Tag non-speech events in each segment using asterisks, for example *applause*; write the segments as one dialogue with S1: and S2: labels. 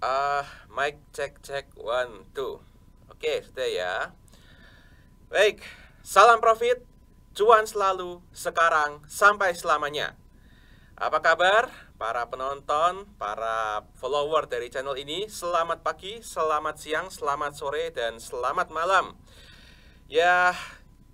S1: Ah, uh, mic cek cek one two. Oke, okay, sudah ya. Baik, salam profit, cuan selalu, sekarang sampai selamanya. Apa kabar para penonton, para follower dari channel ini? Selamat pagi, selamat siang, selamat sore, dan selamat malam. Ya,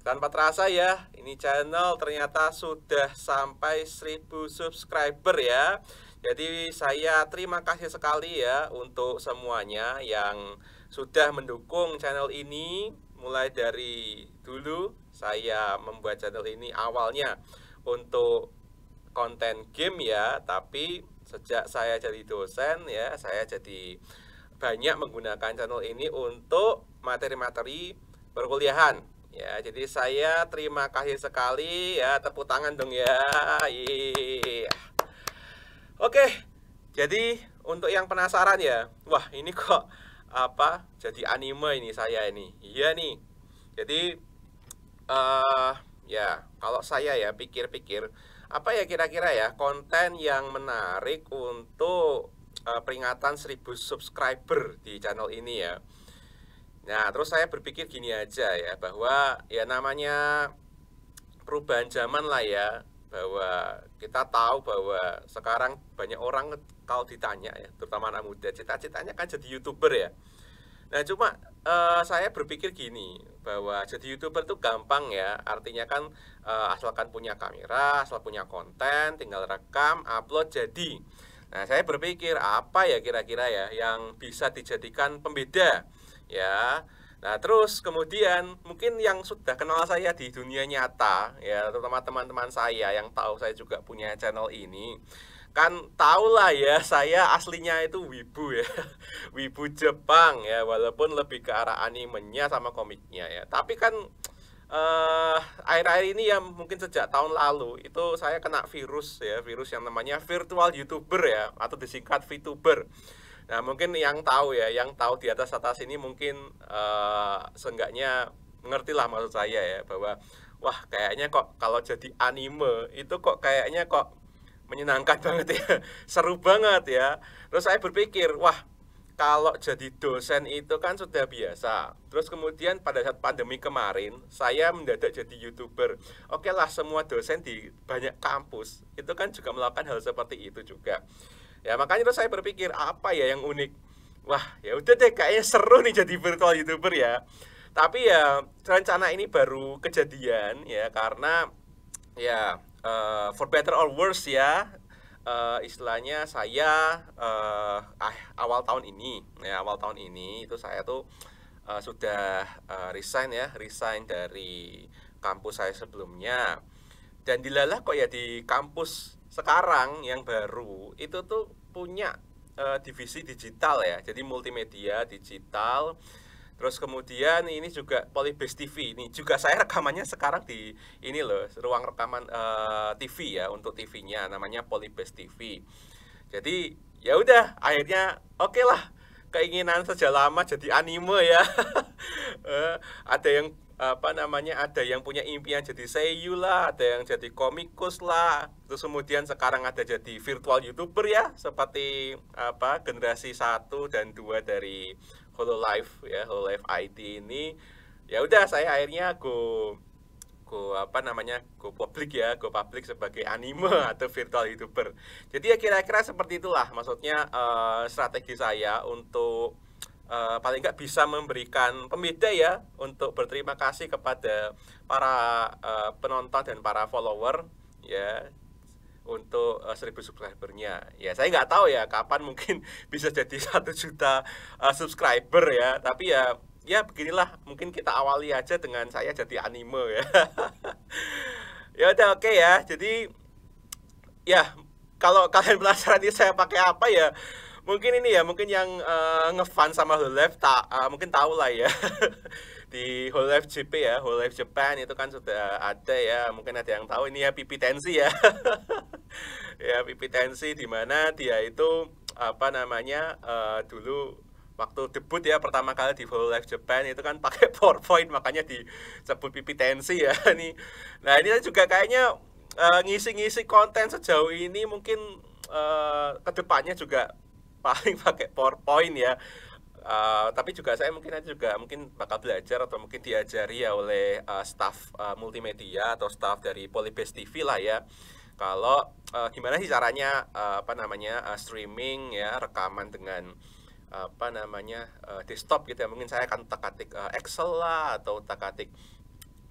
S1: tanpa terasa ya, ini channel ternyata sudah sampai 1000 subscriber ya. Jadi saya terima kasih sekali ya untuk semuanya yang sudah mendukung channel ini mulai dari dulu saya membuat channel ini awalnya untuk konten game ya, tapi sejak saya jadi dosen ya, saya jadi banyak menggunakan channel ini untuk materi-materi perkuliahan ya jadi saya terima kasih sekali ya tepuk tangan dong ya Yeah. Oke, jadi untuk yang penasaran ya, wah ini kok apa jadi anime ini saya ini. Iya nih. Jadi uh, ya kalau saya ya pikir-pikir apa ya kira-kira ya konten yang menarik untuk uh, peringatan 1000 subscriber di channel ini ya. Nah, terus saya berpikir gini aja ya bahwa ya namanya perubahan zaman lah ya bahwa kita tahu bahwa sekarang banyak orang kalau ditanya ya, terutama anak muda, cita-citanya kan jadi youtuber ya. Nah cuma uh, saya berpikir gini bahwa jadi youtuber itu gampang ya, artinya kan uh, asalkan punya kamera, asal punya konten, tinggal rekam, upload jadi. Nah saya berpikir apa ya kira-kira ya yang bisa dijadikan pembeda ya Nah, terus kemudian mungkin yang sudah kenal saya di dunia nyata, ya terutama teman-teman saya yang tahu saya juga punya channel ini, kan tahulah ya saya aslinya itu wibu ya, *laughs* wibu Jepang ya, walaupun lebih ke arah animenya sama komiknya ya. Tapi kan akhir eh, akhir-akhir ini ya mungkin sejak tahun lalu itu saya kena virus ya, virus yang namanya virtual youtuber ya, atau disingkat VTuber Nah, mungkin yang tahu ya, yang tahu di atas atas ini mungkin uh, seenggaknya lah maksud saya ya bahwa wah kayaknya kok kalau jadi anime itu kok kayaknya kok menyenangkan *laughs* banget ya, seru banget ya. Terus saya berpikir, wah kalau jadi dosen itu kan sudah biasa. Terus kemudian pada saat pandemi kemarin, saya mendadak jadi YouTuber. Oke lah, semua dosen di banyak kampus itu kan juga melakukan hal seperti itu juga ya makanya terus saya berpikir apa ya yang unik wah ya udah deh kayaknya seru nih jadi virtual youtuber ya tapi ya rencana ini baru kejadian ya karena ya uh, for better or worse ya uh, istilahnya saya uh, awal tahun ini ya awal tahun ini itu saya tuh uh, sudah uh, resign ya resign dari kampus saya sebelumnya dan dilalah kok ya di kampus sekarang yang baru itu tuh punya uh, divisi digital ya jadi multimedia digital terus kemudian ini juga Polybase TV ini juga saya rekamannya sekarang di ini loh ruang rekaman uh, eh, TV ya untuk TV-nya namanya Polybase TV jadi ya udah akhirnya oke okay lah keinginan sejak lama jadi anime ya *laughs* eh, ada yang apa namanya ada yang punya impian jadi seiyu lah, ada yang jadi komikus lah. Terus kemudian sekarang ada jadi virtual youtuber ya, seperti apa generasi satu dan dua dari Hololive ya, Hololive IT ini. Ya udah saya akhirnya go go apa namanya go publik ya go publik sebagai anime atau virtual youtuber jadi ya kira-kira seperti itulah maksudnya uh, strategi saya untuk uh, paling nggak bisa memberikan pembeda ya untuk berterima kasih kepada para uh, penonton dan para follower ya untuk uh, eh, 1000 subscribernya ya saya nggak tahu ya kapan mungkin *laughs* bisa jadi satu juta uh, subscriber ya tapi ya ya beginilah mungkin kita awali aja dengan saya jadi anime ya *laughs* ya udah oke okay ya jadi ya kalau kalian penasaran ini saya pakai apa ya mungkin ini ya mungkin yang uh, eh, ngefan sama Whole life tak uh, eh, mungkin tahu lah ya *laughs* di whole life JP ya whole life Japan itu kan sudah ada ya mungkin ada yang tahu ini ya pipi tensi ya *laughs* ya pipi tensi di mana dia itu apa namanya uh, dulu waktu debut ya pertama kali di whole life Japan itu kan pakai *laughs* PowerPoint makanya disebut pipi tensi ya nih. Nah, ini juga kayaknya ngisi-ngisi uh, ngisi konten sejauh ini mungkin uh, kedepannya juga paling *laughs* pakai PowerPoint ya. Uh, tapi juga saya mungkin nanti juga mungkin bakal belajar atau mungkin diajari ya oleh uh, staff uh, multimedia atau staff dari Polybase TV lah ya kalau uh, gimana sih caranya uh, apa namanya uh, streaming ya rekaman dengan uh, apa namanya uh, desktop gitu ya mungkin saya akan takatik uh, Excel lah atau takatik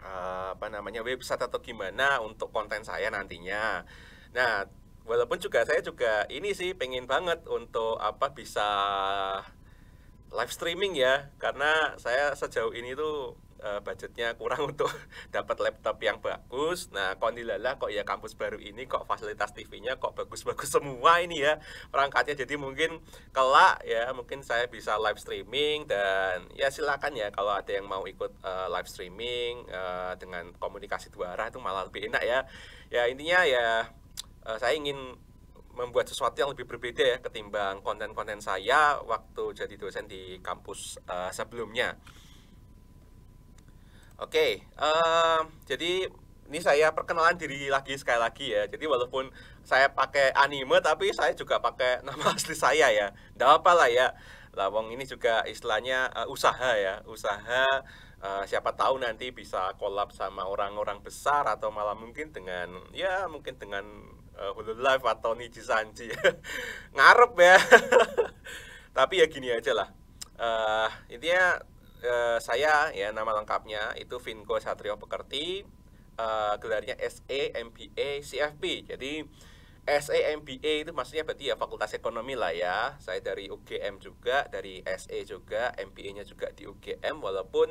S1: uh, apa namanya website atau gimana untuk konten saya nantinya nah walaupun juga saya juga ini sih pengen banget untuk apa bisa live streaming ya karena saya sejauh ini tuh uh, budgetnya kurang *laughs* untuk dapat laptop yang bagus. Nah, kok dilala kok ya kampus baru ini kok fasilitas TV-nya kok bagus-bagus semua ini ya perangkatnya. Jadi mungkin kelak ya mungkin saya bisa live streaming dan ya silakan ya kalau ada yang mau ikut uh, live streaming uh, dengan komunikasi dua arah itu malah lebih enak ya. Ya intinya ya Eh, saya ingin membuat sesuatu yang lebih berbeda ya ketimbang konten-konten saya waktu jadi dosen di kampus uh, sebelumnya. Oke, okay, uh, eh, jadi ini saya perkenalan diri lagi sekali lagi ya. Jadi walaupun saya pakai anime tapi saya juga pakai *laughs* nama asli saya ya. Tidak apa lah ya. Lawong ini juga istilahnya uh, usaha ya, usaha Uh, siapa tahu nanti bisa kolab sama orang-orang besar atau malah mungkin dengan ya mungkin dengan uh, eh, Live atau Niji Sanji *laughs* ngarep ya *laughs* tapi ya gini aja lah uh, intinya uh, saya ya nama lengkapnya itu Vinko Satrio Pekerti uh, gelarnya SE MBA CFP jadi SE MBA itu maksudnya berarti ya Fakultas Ekonomi lah ya. Saya dari UGM juga, dari SE juga, MBA-nya juga di UGM walaupun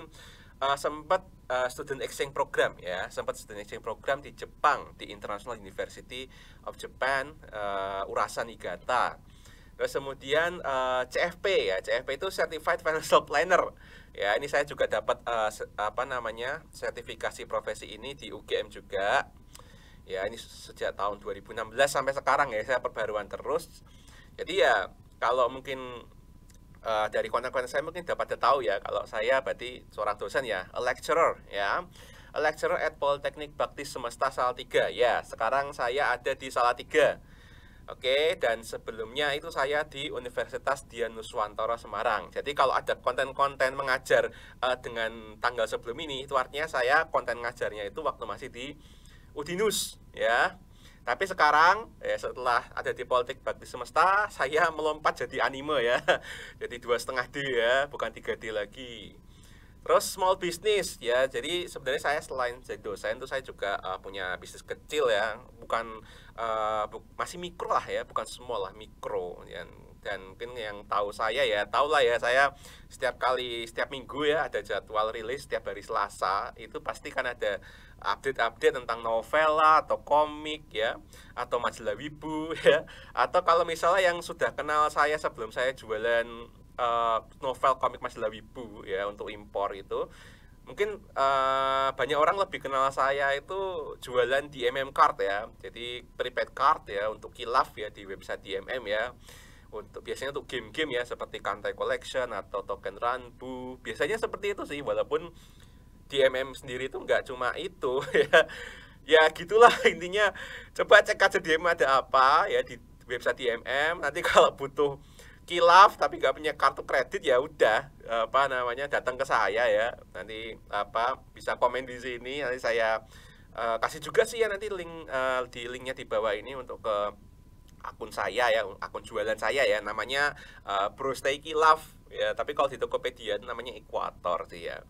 S1: uh, sempat uh, student exchange program ya sempat student exchange program di Jepang di International University of Japan uh, Urasan Niigata terus kemudian uh, CFP ya CFP itu Certified Financial Planner ya ini saya juga dapat uh, apa namanya sertifikasi profesi ini di UGM juga ya ini sejak tahun 2016 sampai sekarang ya saya perbaruan terus jadi ya kalau mungkin uh, dari konten-konten saya mungkin dapat tahu ya kalau saya berarti seorang dosen ya, a lecturer ya. A lecturer at Politeknik Bakti Semesta Salatiga. Ya, sekarang saya ada di Salatiga. Oke, dan sebelumnya itu saya di Universitas Dianuswantoro Semarang. Jadi kalau ada konten-konten mengajar uh, dengan tanggal sebelum ini, itu artinya saya konten ngajarnya itu waktu masih di Udinus, ya. Tapi sekarang ya setelah ada di politik bakti semesta, saya melompat jadi anime ya. *laughs* Jadi dua setengah D ya, bukan 3D lagi. Terus small business ya, jadi sebenarnya saya selain jadi dosen tuh saya juga uh, punya bisnis kecil ya, bukan uh, bu masih mikro lah ya, bukan small lah mikro. Ya dan mungkin yang tahu saya ya tahu lah ya saya setiap kali setiap minggu ya ada jadwal rilis setiap hari Selasa itu pasti kan ada update-update tentang novela atau komik ya atau majalah wibu *laughs* ya atau kalau misalnya yang sudah kenal saya sebelum saya jualan uh, novel komik majalah wibu ya untuk impor itu mungkin uh, banyak orang lebih kenal saya itu jualan di MM Card ya jadi prepaid card ya untuk kilaf ya di website DMM ya untuk biasanya untuk game-game ya seperti Kantai Collection atau Token Ranbu biasanya seperti itu sih walaupun di MM sendiri itu nggak cuma itu *laughs* ya ya gitulah intinya coba cek aja DM ada apa ya di website DMM nanti kalau butuh kilaf tapi nggak punya kartu kredit ya udah apa namanya datang ke saya ya nanti apa bisa komen di sini nanti saya uh, kasih juga sih ya nanti link uh, di linknya di bawah ini untuk ke akun saya ya akun jualan saya ya namanya uh, Bro Love ya tapi kalau di Tokopedia namanya Equator sih ya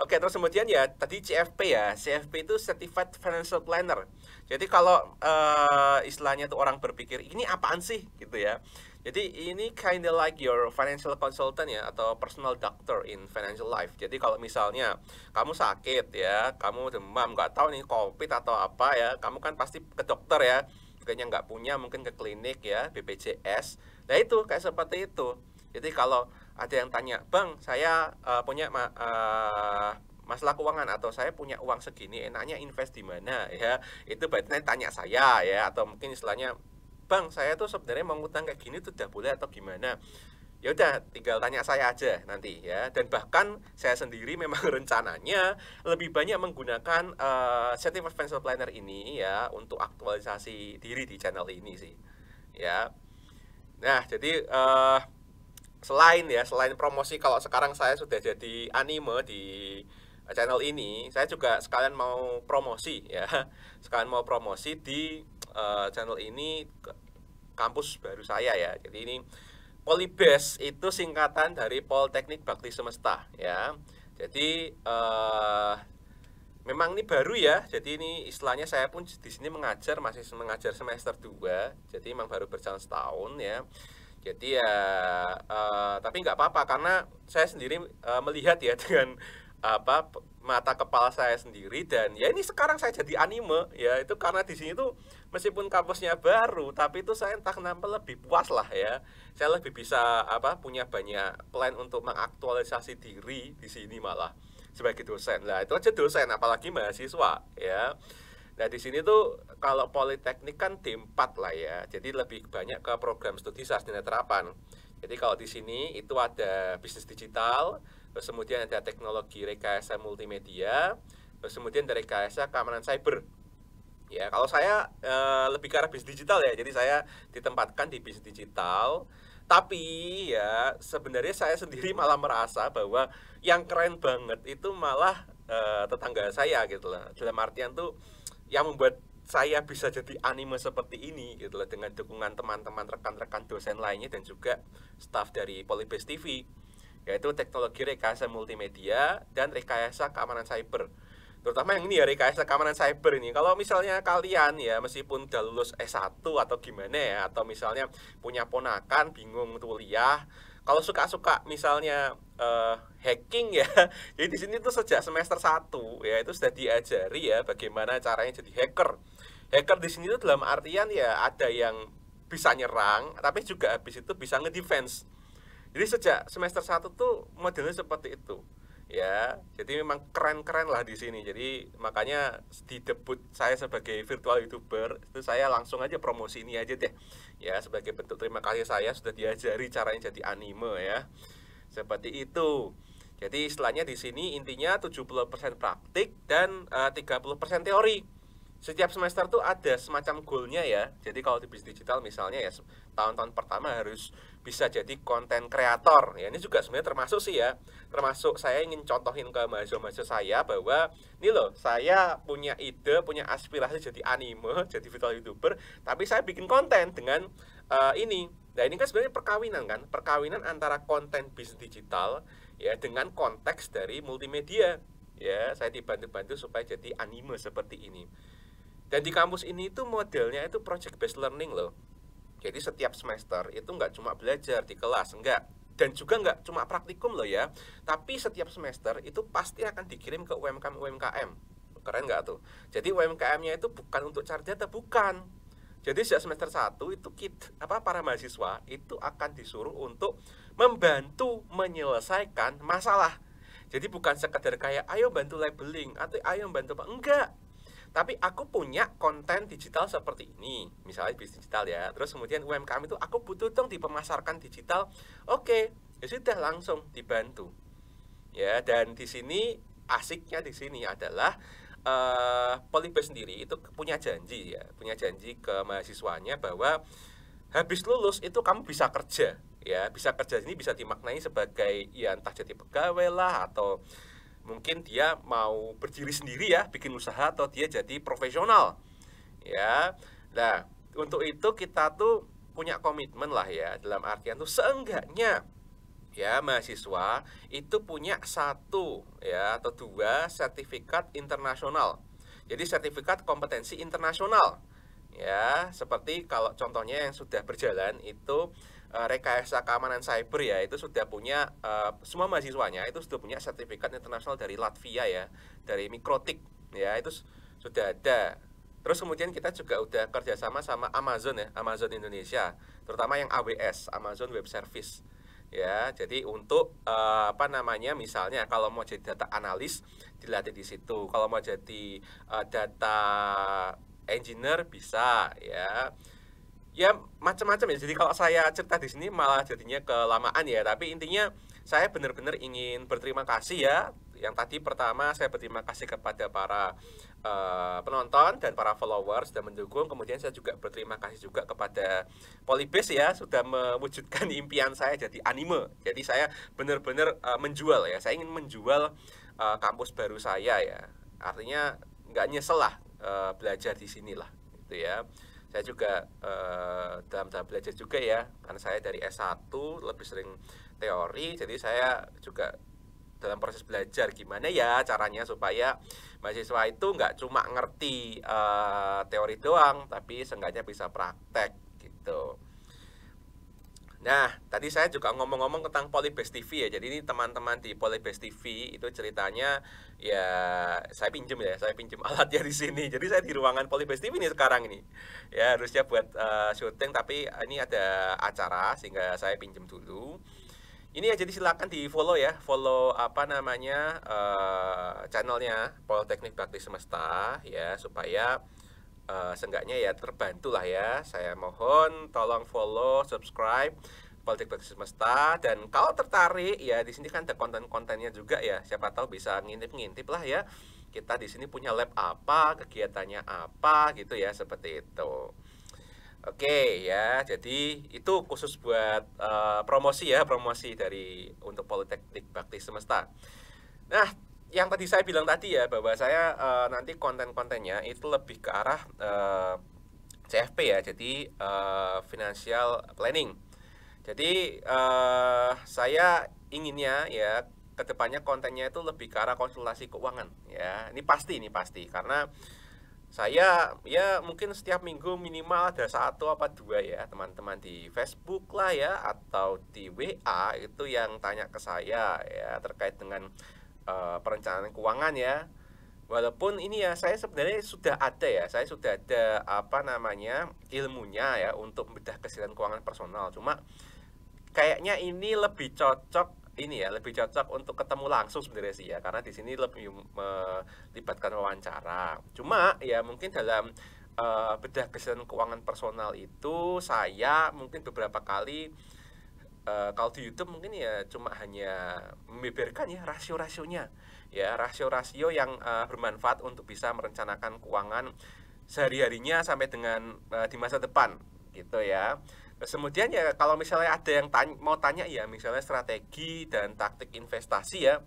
S1: Oke, terus kemudian ya tadi CFP ya. CFP itu Certified Financial Planner. Jadi kalau uh, istilahnya tuh orang berpikir ini apaan sih gitu ya. Jadi ini kind of like your financial consultant ya atau personal doctor in financial life. Jadi kalau misalnya kamu sakit ya, kamu demam, nggak tahu nih COVID atau apa ya, kamu kan pasti ke dokter ya juga yang nggak punya mungkin ke klinik ya BPJS nah itu kayak seperti itu jadi kalau ada yang tanya bang saya uh, punya ma uh, masalah keuangan atau saya punya uang segini enaknya invest di mana ya itu berarti tanya saya ya atau mungkin istilahnya bang saya tuh sebenarnya mau ngutang kayak gini tuh udah boleh atau gimana ya udah tinggal tanya saya aja nanti ya dan bahkan saya sendiri memang *laughs* rencananya lebih banyak menggunakan uh, eh, setting financial planner ini ya untuk aktualisasi diri di channel ini sih ya nah jadi uh, selain ya selain promosi kalau sekarang saya sudah jadi anime di channel ini saya juga sekalian mau promosi *laughs* ya sekalian mau promosi di uh, channel ini kampus baru saya ya jadi ini Polibes itu singkatan dari Politeknik Bakti Semesta ya. Jadi eh, memang ini baru ya. Jadi ini istilahnya saya pun di sini mengajar masih mengajar semester 2. Jadi memang baru berjalan setahun ya. Jadi ya eh, tapi nggak apa-apa karena saya sendiri uh, melihat ya *laughs* dengan apa mata kepala saya sendiri dan ya ini sekarang saya jadi anime ya itu karena di sini tuh meskipun kampusnya baru tapi itu saya entah kenapa lebih puas lah ya saya lebih bisa apa punya banyak plan untuk mengaktualisasi diri di sini malah sebagai dosen lah itu aja dosen apalagi mahasiswa ya Nah di sini tuh kalau politeknik kan tempat empat lah ya, jadi lebih banyak ke program studi sastra terapan. Jadi kalau di sini itu ada bisnis digital, terus kemudian ada teknologi rekayasa multimedia, terus kemudian dari rekayasa keamanan cyber. Ya, kalau saya e, lebih ke arah bisnis digital ya. Jadi saya ditempatkan di bisnis digital. Tapi ya sebenarnya saya sendiri *laughs* malah merasa bahwa yang keren banget itu malah e, tetangga saya gitu lah. Dalam artian tuh yang membuat saya bisa jadi anime seperti ini gitu loh dengan dukungan teman-teman rekan-rekan dosen lainnya dan juga staff dari Polybase TV yaitu teknologi rekayasa multimedia dan rekayasa keamanan cyber terutama yang ini ya rekayasa keamanan cyber ini kalau misalnya kalian ya meskipun udah lulus S1 atau gimana ya atau misalnya punya ponakan bingung kuliah kalau suka-suka misalnya uh, hacking ya *laughs* jadi di sini tuh sejak semester 1 ya itu sudah diajari ya bagaimana caranya jadi hacker hacker di sini tuh dalam artian ya ada yang bisa nyerang tapi juga habis itu bisa nge-defense jadi sejak semester 1 tuh modelnya seperti itu ya jadi memang keren-keren lah di sini jadi makanya di debut saya sebagai virtual youtuber itu saya langsung aja promosi ini aja deh ya sebagai bentuk terima kasih saya sudah diajari caranya jadi anime ya seperti itu jadi istilahnya di sini intinya 70% praktik dan eh, uh, 30% teori setiap semester tuh ada semacam goalnya ya jadi kalau di bisnis digital misalnya ya tahun-tahun pertama harus bisa jadi konten kreator ya ini juga sebenarnya termasuk sih ya termasuk saya ingin contohin ke mahasiswa-mahasiswa saya bahwa ini loh saya punya ide punya aspirasi jadi anime *laughs* jadi virtual youtuber tapi saya bikin konten dengan uh, ini nah ini kan sebenarnya perkawinan kan perkawinan antara konten bisnis digital ya dengan konteks dari multimedia ya saya dibantu-bantu supaya jadi anime seperti ini dan di kampus ini itu modelnya itu project based learning loh. Jadi setiap semester itu nggak cuma belajar di kelas, enggak. Dan juga nggak cuma praktikum loh ya. Tapi setiap semester itu pasti akan dikirim ke UMKM-UMKM. Keren nggak tuh? Jadi UMKM-nya itu bukan untuk cari data, bukan. Jadi sejak semester 1 itu kit apa para mahasiswa itu akan disuruh untuk membantu menyelesaikan masalah. Jadi bukan sekedar kayak ayo bantu labeling atau ayo bantu apa enggak tapi aku punya konten digital seperti ini misalnya bisnis digital ya terus kemudian UMKM itu aku butuh dong dipemasarkan digital oke ya sudah langsung dibantu ya dan di sini asiknya di sini adalah uh, Polybase sendiri itu punya janji ya punya janji ke mahasiswanya bahwa habis lulus itu kamu bisa kerja ya bisa kerja ini bisa dimaknai sebagai ya entah jadi pegawai lah atau mungkin dia mau berdiri sendiri ya bikin usaha atau dia jadi profesional ya nah untuk itu kita tuh punya komitmen lah ya dalam artian tuh seenggaknya ya mahasiswa itu punya satu ya atau dua sertifikat internasional jadi sertifikat kompetensi internasional ya seperti kalau contohnya yang sudah berjalan itu Eh, rekayasa keamanan cyber ya itu sudah punya uh, semua mahasiswanya itu sudah punya sertifikat internasional dari Latvia ya dari Mikrotik ya itu sudah ada terus kemudian kita juga udah kerjasama sama Amazon ya Amazon Indonesia terutama yang AWS Amazon Web Service ya jadi untuk uh, apa namanya misalnya kalau mau jadi data analis dilatih di situ kalau mau jadi uh, data engineer bisa ya ya macam-macam ya jadi kalau saya cerita di sini malah jadinya kelamaan ya tapi intinya saya benar-benar ingin berterima kasih ya yang tadi pertama saya berterima kasih kepada para uh, penonton dan para followers sudah mendukung kemudian saya juga berterima kasih juga kepada Polybase ya sudah mewujudkan *laughs* impian saya jadi anime jadi saya benar-benar uh, menjual ya saya ingin menjual uh, kampus baru saya ya artinya nggak nyesel lah uh, belajar di sinilah gitu ya saya juga uh, dalam tahap belajar juga ya karena saya dari S1 lebih sering teori jadi saya juga dalam proses belajar gimana ya caranya supaya mahasiswa itu nggak cuma ngerti uh, teori doang tapi seenggaknya bisa praktek gitu Nah, tadi saya juga ngomong-ngomong tentang Polybase TV ya. Jadi ini teman-teman di Polybase TV itu ceritanya ya saya pinjem ya, saya pinjem *laughs* alatnya di sini. Jadi saya di ruangan Polybase TV ini sekarang ini. Ya, harusnya buat uh, syuting tapi eh, ini ada acara sehingga saya pinjem dulu. Ini ya jadi silakan di follow ya, follow apa namanya uh, channelnya Politeknik Bakti Semesta ya supaya uh, seenggaknya ya terbantu lah ya saya mohon tolong follow subscribe politik bagi semesta dan kalau tertarik ya di sini kan ada konten-kontennya juga ya siapa tahu bisa ngintip-ngintip lah ya kita di sini punya lab apa kegiatannya apa gitu ya seperti itu Oke ya, jadi itu khusus buat uh, promosi ya, promosi dari untuk Politeknik Bakti Semesta. Nah, yang tadi saya bilang tadi ya bahwa saya uh, nanti konten-kontennya itu lebih ke arah uh, eh, CFP ya, jadi uh, financial planning. Jadi uh, saya inginnya ya kedepannya kontennya itu lebih ke arah konsultasi keuangan ya. Ini pasti ini pasti karena saya ya mungkin setiap minggu minimal ada satu apa dua ya teman-teman di Facebook lah ya atau di WA itu yang tanya ke saya ya terkait dengan Eh, perencanaan keuangan ya walaupun ini ya saya sebenarnya sudah ada ya saya sudah ada apa namanya ilmunya ya untuk bedah kesulitan keuangan personal cuma kayaknya ini lebih cocok ini ya lebih cocok untuk ketemu langsung sebenarnya sih ya karena di sini lebih melibatkan wawancara cuma ya mungkin dalam uh, bedah kesulitan keuangan personal itu saya mungkin beberapa kali Eh, kalau di YouTube mungkin ya cuma hanya membeberkan ya rasio-rasionya ya rasio-rasio yang uh, bermanfaat untuk bisa merencanakan keuangan sehari-harinya sampai dengan uh, di masa depan gitu ya Terus kemudian ya kalau misalnya ada yang tanya, mau tanya ya misalnya strategi dan taktik investasi ya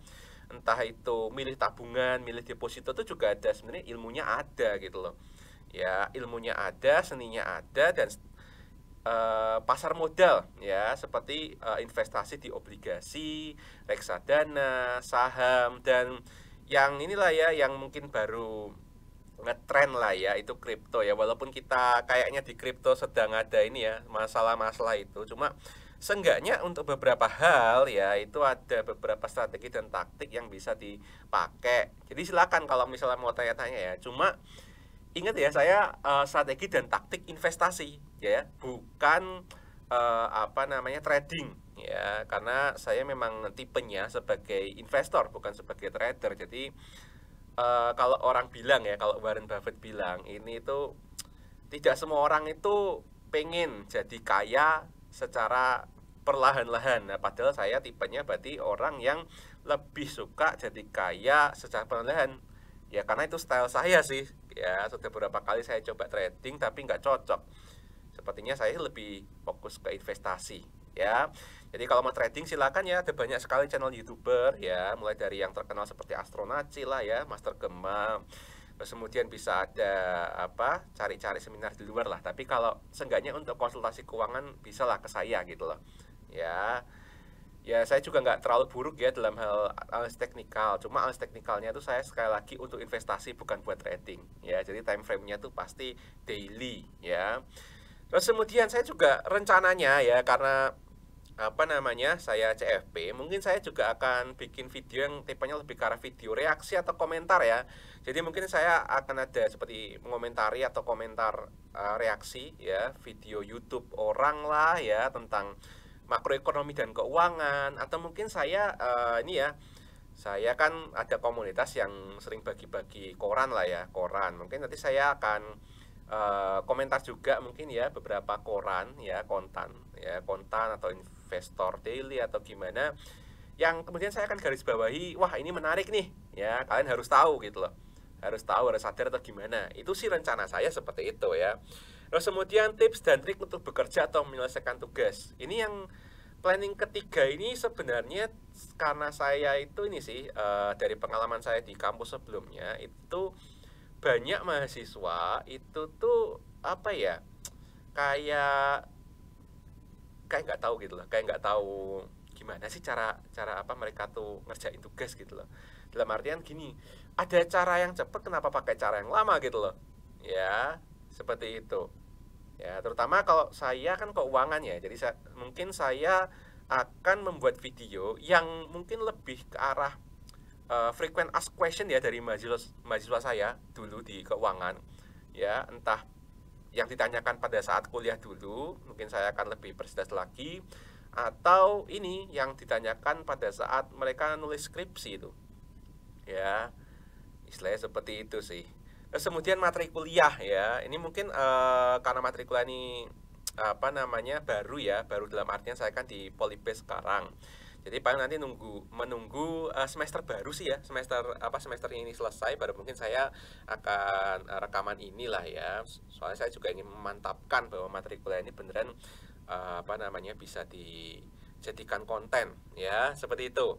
S1: entah itu milih tabungan, milih deposito itu juga ada sebenarnya ilmunya ada gitu loh ya ilmunya ada, seninya ada dan uh, pasar modal ya seperti uh, investasi di obligasi, reksadana, saham dan yang inilah ya yang mungkin baru ngetren lah ya itu kripto ya walaupun kita kayaknya di kripto sedang ada ini ya masalah-masalah itu cuma seenggaknya untuk beberapa hal ya itu ada beberapa strategi dan taktik yang bisa dipakai jadi silakan kalau misalnya mau tanya-tanya ya cuma ingat ya saya uh, strategi dan taktik investasi ya bukan uh, apa namanya trading ya karena saya memang tipenya ya, sebagai investor bukan sebagai trader jadi uh, kalau orang bilang ya kalau Warren Buffett bilang ini itu tidak semua orang itu pengen jadi kaya secara perlahan-lahan nah, padahal saya tipenya berarti orang yang lebih suka jadi kaya secara perlahan ya karena itu style saya sih ya sudah beberapa kali saya coba trading tapi nggak cocok sepertinya saya lebih fokus ke investasi ya jadi kalau mau trading silakan ya ada banyak sekali channel youtuber ya mulai dari yang terkenal seperti Astronaci lah ya Master Gema terus kemudian bisa ada apa cari-cari seminar di luar lah tapi kalau seenggaknya untuk konsultasi keuangan bisalah ke saya gitu loh ya ya saya juga nggak terlalu buruk ya dalam hal analis teknikal cuma analis teknikalnya itu saya sekali lagi untuk investasi bukan buat trading ya jadi time frame-nya tuh pasti daily ya terus kemudian saya juga rencananya ya karena apa namanya saya CFP mungkin saya juga akan bikin video yang tipenya lebih ke arah video reaksi atau komentar ya jadi mungkin saya akan ada seperti mengomentari atau komentar uh, reaksi ya video YouTube orang lah ya tentang makroekonomi dan keuangan atau mungkin saya uh, ini ya saya kan ada komunitas yang sering bagi-bagi koran lah ya koran mungkin nanti saya akan uh, komentar juga mungkin ya beberapa koran ya kontan ya kontan atau investor daily atau gimana yang kemudian saya akan garis bawahi wah ini menarik nih ya kalian harus tahu gitu loh harus tahu harus sadar atau gimana itu sih rencana saya seperti itu ya Terus kemudian tips dan trik untuk bekerja atau menyelesaikan tugas. Ini yang planning ketiga ini sebenarnya karena saya itu ini sih uh, dari pengalaman saya di kampus sebelumnya itu banyak mahasiswa itu tuh apa ya kayak kayak nggak tahu gitu loh kayak nggak tahu gimana sih cara cara apa mereka tuh ngerjain tugas gitu loh dalam artian gini ada cara yang cepat kenapa pakai cara yang lama gitu loh ya seperti itu ya terutama kalau saya kan keuangan ya jadi saya, mungkin saya akan membuat video yang mungkin lebih ke arah uh, frequent ask question ya dari mahasiswa mahasiswa saya dulu di keuangan ya entah yang ditanyakan pada saat kuliah dulu mungkin saya akan lebih persis lagi atau ini yang ditanyakan pada saat mereka nulis skripsi itu ya istilahnya seperti itu sih kemudian materi kuliah ya. Ini mungkin uh, karena materi kuliah ini apa namanya baru ya, baru dalam artian saya kan di Polibes sekarang. Jadi paling nanti nunggu menunggu uh, semester baru sih ya, semester apa semester ini selesai baru mungkin saya akan uh, rekaman inilah ya. Soalnya saya juga ingin memantapkan bahwa materi kuliah ini beneran uh, apa namanya bisa dijadikan konten ya, seperti itu.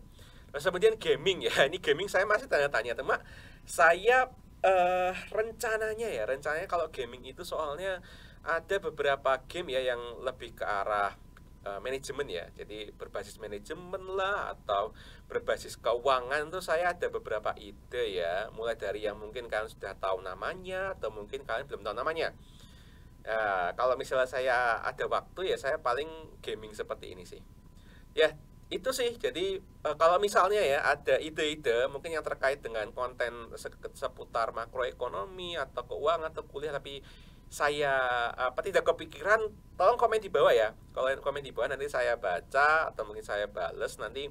S1: Terus kemudian gaming ya, *laughs* ini gaming saya masih tanya tanya, teman. Saya uh, rencananya ya rencananya kalau gaming itu soalnya ada beberapa game ya yang lebih ke arah uh, eh, manajemen ya jadi berbasis manajemen lah atau berbasis keuangan tuh saya ada beberapa ide ya mulai dari yang mungkin kalian sudah tahu namanya atau mungkin kalian belum tahu namanya uh, kalau misalnya saya ada waktu ya saya paling gaming seperti ini sih ya itu sih jadi eh, kalau misalnya ya ada ide-ide mungkin yang terkait dengan konten se seputar makroekonomi atau keuangan atau kuliah tapi saya apa tidak kepikiran tolong komen di bawah ya kalau yang komen di bawah nanti saya baca atau mungkin saya bales nanti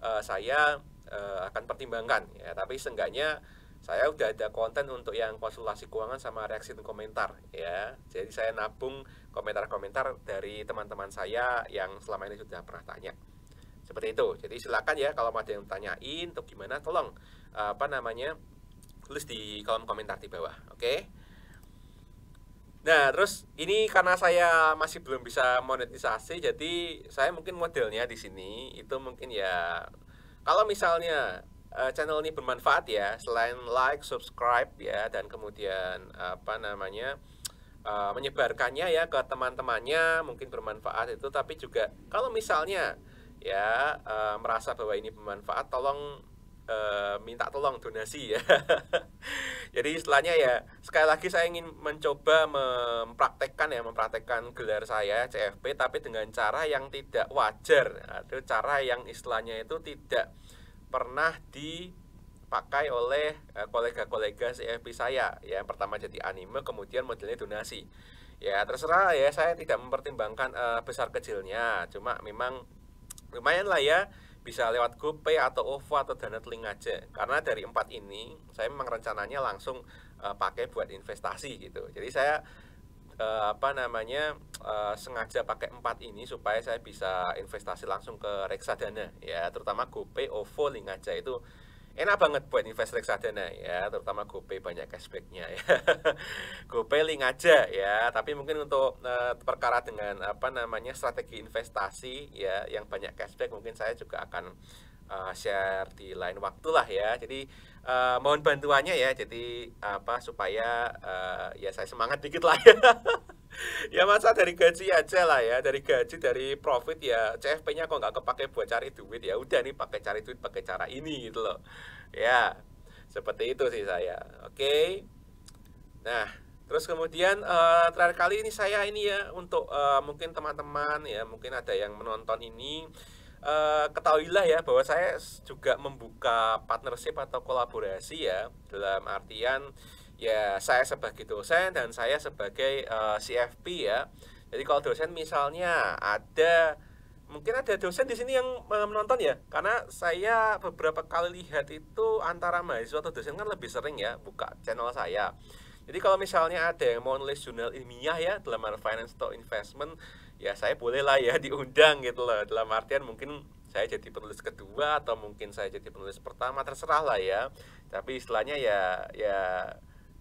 S1: uh, saya uh, akan pertimbangkan ya tapi seenggaknya saya udah ada konten untuk yang konsultasi keuangan sama reaksi dan komentar ya jadi saya nabung komentar-komentar dari teman-teman saya yang selama ini sudah pernah tanya seperti itu. Jadi silakan ya kalau ada yang tanyain atau gimana tolong eh, apa namanya tulis di kolom komentar di bawah. Oke. Okay? Nah, terus ini karena saya masih belum bisa monetisasi, jadi saya mungkin modelnya di sini itu mungkin ya kalau misalnya eh, channel ini bermanfaat ya, selain like, subscribe ya dan kemudian apa namanya eh, menyebarkannya ya ke teman-temannya mungkin bermanfaat itu, tapi juga kalau misalnya ya uh, merasa bahwa ini bermanfaat tolong uh, minta tolong donasi ya *laughs* jadi istilahnya ya sekali lagi saya ingin mencoba mempraktekkan ya mempraktekkan gelar saya CFP tapi dengan cara yang tidak wajar atau cara yang istilahnya itu tidak pernah dipakai oleh eh, kolega-kolega CFP saya ya yang pertama jadi anime kemudian modelnya donasi ya terserah ya saya tidak mempertimbangkan uh, besar kecilnya cuma memang lumayan lah ya bisa lewat GoPay atau OVO atau dana telinga aja karena dari empat ini saya memang rencananya langsung uh, pakai buat investasi gitu jadi saya uh, apa namanya uh, sengaja pakai empat ini supaya saya bisa investasi langsung ke reksadana ya terutama GoPay OVO link aja itu enak banget buat invest reksadana ya terutama GoPay banyak cashbacknya ya *laughs* GoPay link aja ya tapi mungkin untuk uh, perkara dengan apa namanya strategi investasi ya yang banyak cashback mungkin saya juga akan uh, share di lain waktu lah ya jadi uh, mohon bantuannya ya jadi apa supaya uh, ya saya semangat dikit lah ya *laughs* ya masa dari gaji aja lah ya dari gaji dari profit ya CFP-nya kok nggak kepake buat cari duit ya udah nih pakai cari duit pakai cara ini gitu loh ya seperti itu sih saya oke okay. nah terus kemudian uh, terakhir kali ini saya ini ya untuk uh, mungkin teman-teman ya mungkin ada yang menonton ini Eh, ketahuilah ya bahwa saya juga membuka partnership atau kolaborasi ya dalam artian ya saya sebagai dosen dan saya sebagai uh, eh, CFP ya. Jadi kalau dosen misalnya ada mungkin ada dosen di sini yang eh, menonton ya karena saya beberapa kali lihat itu antara mahasiswa atau dosen kan lebih sering ya buka channel saya jadi kalau misalnya ada yang mau nulis jurnal ilmiah ya dalam hal finance atau investment ya saya boleh lah ya *laughs* diundang gitu loh dalam artian mungkin saya jadi penulis kedua atau mungkin saya jadi penulis pertama terserah lah ya tapi istilahnya ya ya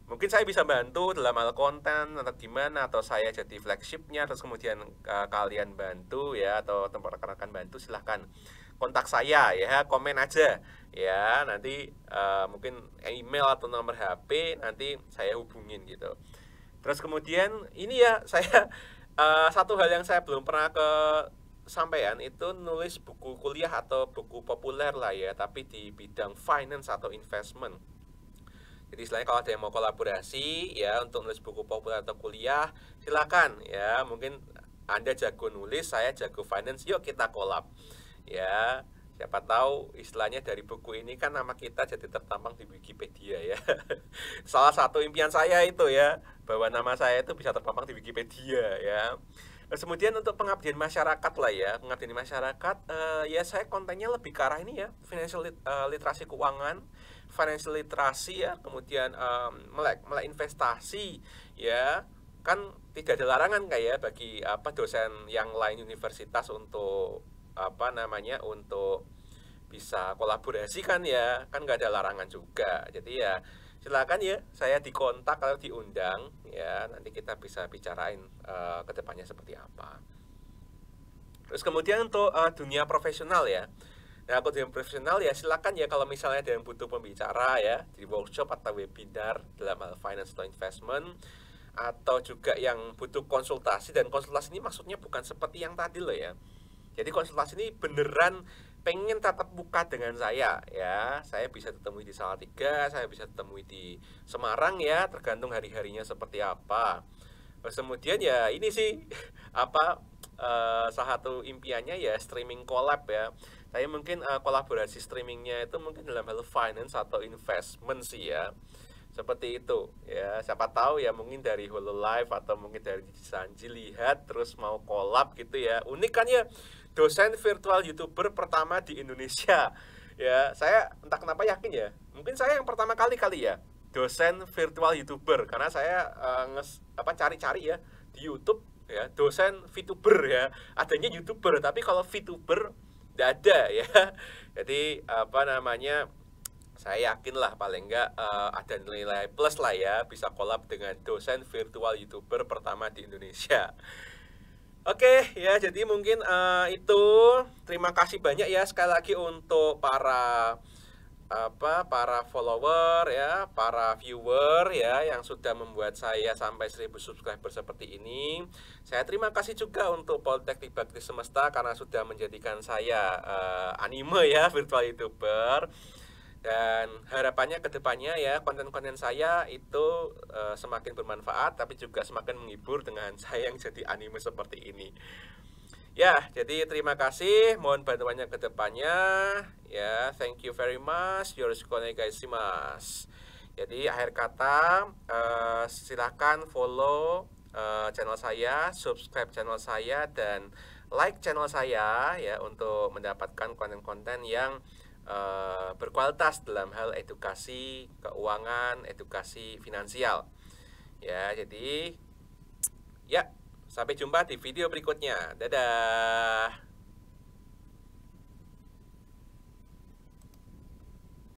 S1: mungkin saya bisa bantu dalam hal konten atau gimana atau saya jadi flagshipnya terus kemudian uh, kalian bantu ya atau tempat rekan-rekan bantu silahkan kontak saya ya komen aja ya nanti uh, mungkin email atau nomor HP nanti saya hubungin gitu terus kemudian ini ya *laughs* saya uh, satu hal yang saya belum pernah ke sampaian itu nulis buku kuliah atau buku populer lah ya tapi di bidang finance atau investment jadi selain kalau ada yang mau kolaborasi ya untuk nulis buku populer atau kuliah silakan ya mungkin anda jago nulis saya jago finance yuk kita kolab ya siapa tahu istilahnya dari buku ini kan nama kita jadi tertampang di Wikipedia ya *laughs* salah satu impian saya itu ya bahwa nama saya itu bisa terpampang di Wikipedia ya. kemudian untuk pengabdian masyarakat lah ya, pengabdian masyarakat uh, ya saya kontennya lebih ke arah ini ya, financial lit, uh, literasi keuangan, financial literasi ya, kemudian um, melek melek investasi ya, kan tidak ada larangan kayak bagi apa dosen yang lain universitas untuk apa namanya untuk bisa kolaborasi kan ya kan nggak ada larangan juga jadi ya silakan ya saya dikontak atau diundang ya nanti kita bisa bicarain uh, eh, kedepannya seperti apa terus kemudian untuk uh, dunia profesional ya Nah, aku dunia profesional ya silakan ya kalau misalnya ada yang butuh pembicara ya di workshop atau webinar dalam hal finance atau investment atau juga yang butuh konsultasi dan konsultasi ini maksudnya bukan seperti yang tadi loh ya. Jadi konsultasi ini beneran pengen tatap muka dengan saya ya saya bisa ditemui di Salatiga saya bisa ditemui di Semarang ya tergantung hari harinya seperti apa terus kemudian ya ini sih *laughs* apa uh, salah satu impiannya ya streaming collab ya saya mungkin uh, kolaborasi streamingnya itu mungkin dalam hal finance atau investment sih ya seperti itu ya siapa tahu ya mungkin dari Hololive atau mungkin dari Sanji lihat terus mau kolab gitu ya unik kan ya dosen virtual youtuber pertama di Indonesia *laughs* ya saya entah kenapa yakin ya mungkin saya yang pertama kali kali ya dosen virtual youtuber karena saya uh, nges, apa cari-cari ya di YouTube ya dosen VTuber ya adanya youtuber tapi kalau VTuber tidak ada *laughs* ya jadi apa namanya saya yakin lah paling nggak uh, ada nilai plus lah ya bisa kolab dengan dosen virtual youtuber pertama di Indonesia Oke okay, ya jadi mungkin uh, itu terima kasih banyak ya sekali lagi untuk para apa para follower ya para viewer ya yang sudah membuat saya sampai 1000 subscriber seperti ini saya terima kasih juga untuk Poltek Bakti Semesta karena sudah menjadikan saya uh, anime ya virtual youtuber dan harapannya kedepannya ya konten-konten saya itu uh, semakin bermanfaat tapi juga semakin menghibur dengan *laughs* saya yang jadi anime seperti ini ya jadi terima kasih mohon bantuannya kedepannya ya thank you very much guys onegaishimasu jadi akhir kata uh, silahkan follow uh, channel saya subscribe channel saya dan like channel saya ya untuk mendapatkan konten-konten yang uh, berkualitas dalam hal edukasi keuangan, edukasi finansial. Ya, jadi ya sampai jumpa di video berikutnya. Dadah.